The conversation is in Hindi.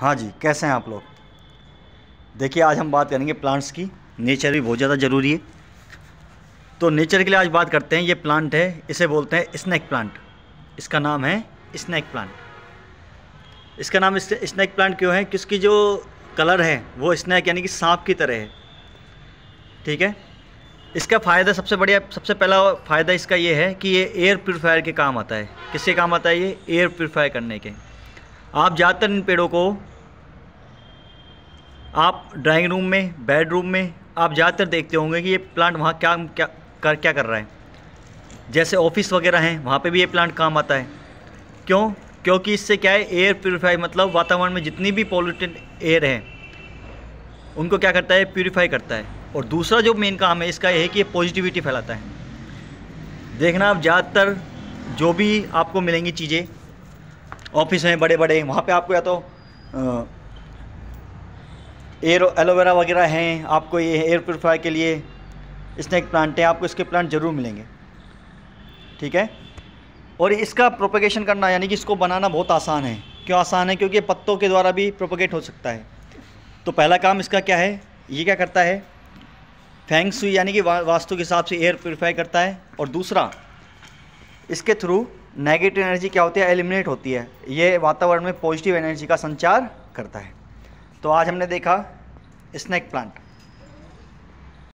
हाँ जी कैसे हैं आप लोग देखिए आज हम बात करेंगे प्लांट्स की नेचर भी बहुत ज़्यादा ज़रूरी है तो नेचर के लिए आज बात करते हैं ये प्लांट है इसे बोलते हैं स्नैक प्लांट इसका नाम है स्नैक प्लांट इसका नाम स्नैक प्लांट क्यों है कि जो कलर है वो स्नैक यानी कि सांप की तरह है ठीक है इसका फ़ायदा सबसे बढ़िया सबसे पहला फ़ायदा इसका ये है कि ये एयर प्योरीफायर के काम आता है किसके काम आता है ये एयर प्योरीफाई करने के आप ज़्यादातर इन पेड़ों को आप ड्राइंग रूम में बेडरूम में आप ज़्यादातर देखते होंगे कि ये प्लांट वहाँ क्या क्या कर क्या कर रहा है जैसे ऑफिस वगैरह हैं वहाँ पे भी ये प्लांट काम आता है क्यों क्योंकि इससे क्या है एयर प्योरीफाई मतलब वातावरण में जितनी भी पॉल्यूटेड एयर है उनको क्या करता है प्योरीफाई करता है और दूसरा जो मेन काम है इसका यह है कि ये पॉजिटिविटी फैलाता है देखना आप ज़्यादातर जो भी आपको मिलेंगी चीज़ें ऑफिस हैं बड़े बड़े वहाँ पे आपको या तो एयर एलोवेरा वगैरह हैं आपको ये एयर प्योरीफायर के लिए स्नैक प्लांट हैं आपको इसके प्लांट ज़रूर मिलेंगे ठीक है और इसका प्रोपगेशन करना यानी कि इसको बनाना बहुत आसान है क्यों आसान है क्योंकि पत्तों के द्वारा भी प्रोपोगेट हो सकता है तो पहला काम इसका क्या है ये क्या करता है फैंग यानी कि वास्तु के हिसाब से एयर प्योरीफाई करता है और दूसरा इसके थ्रू नेगेटिव एनर्जी क्या होती है एलिमिनेट होती है ये वातावरण में पॉजिटिव एनर्जी का संचार करता है तो आज हमने देखा स्नैक प्लांट